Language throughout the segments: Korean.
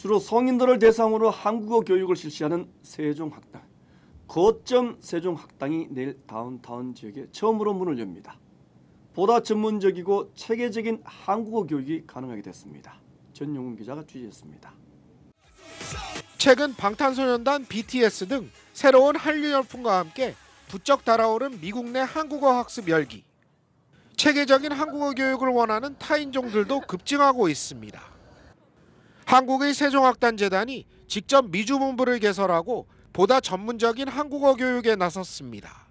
주로 성인들을 대상으로 한국어 교육을 실시하는 세종학당 거점 세종학당이 내일 다운타운 지역에 처음으로 문을 엽니다. 보다 전문적이고 체계적인 한국어 교육이 가능하게 됐습니다. 전용훈 기자가 취재했습니다. 최근 방탄소년단 BTS 등 새로운 한류 열풍과 함께 부쩍 달아오른 미국 내 한국어 학습 열기. 체계적인 한국어 교육을 원하는 타인종들도 급증하고 있습니다. 한국의 세종학단재단이 직접 미주본부를 개설하고 보다 전문적인 한국어 교육에 나섰습니다.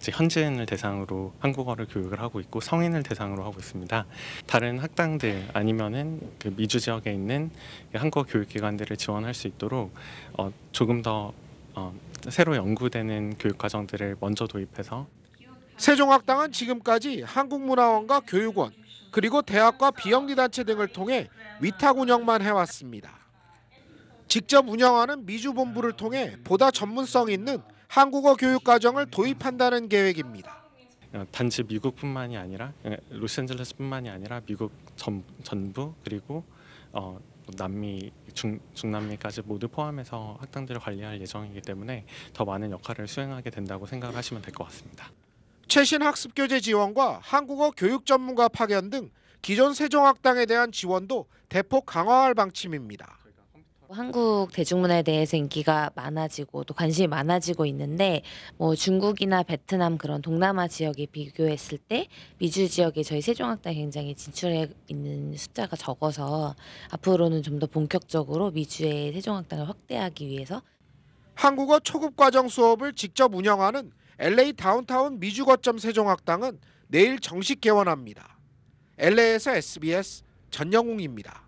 현지인을 대상으로 한국어를 교육을 하고 있고 성인을 대상으로 하고 있습니다. 다른 학당들 아니면은 그 미주 지역에 있는 한국어 교육기관들을 지원할 수 있도록 어 조금 더어 새로 연구되는 교육과정들을 먼저 도입해서 세종학당은 지금까지 한국문화원과 교육원 그리고 대학과 비영리단체 등을 통해 위탁 운영만 해왔습니다. 직접 운영하는 미주본부를 통해 보다 전문성 있는 한국어 교육 과정을 도입한다는 계획입니다. 어, 단지 미국뿐만이 아니라 예, 로스앤젤레스뿐만이 아니라 미국 전, 전부 그리고 어, 남미 중, 중남미까지 모두 포함해서 학당들을 관리할 예정이기 때문에 더 많은 역할을 수행하게 된다고 생각하시면 될 것 같습니다. 최신 학습 교재 지원과 한국어 교육 전문가 파견 등 기존 세종학당에 대한 지원도 대폭 강화할 방침입니다. 한국 대중문화에 대해서 인기가 많아지고 또 관심이 많아지고 있는데 뭐 중국이나 베트남 그런 동남아 지역에 비교했을 때 미주 지역에 저희 세종학당 굉장히 진출해 있는 숫자가 적어서 앞으로는 좀 더 본격적으로 미주의 세종학당을 확대하기 위해서 한국어 초급 과정 수업을 직접 운영하는 LA 다운타운 미주거점 세종학당은 내일 정식 개원합니다. LA에서 SBS 전영웅입니다.